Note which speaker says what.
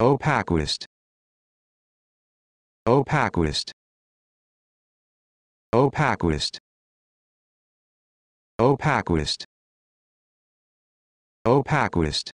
Speaker 1: Opaquist. Opaquist. Opaquist. Opaquist. Opaquist.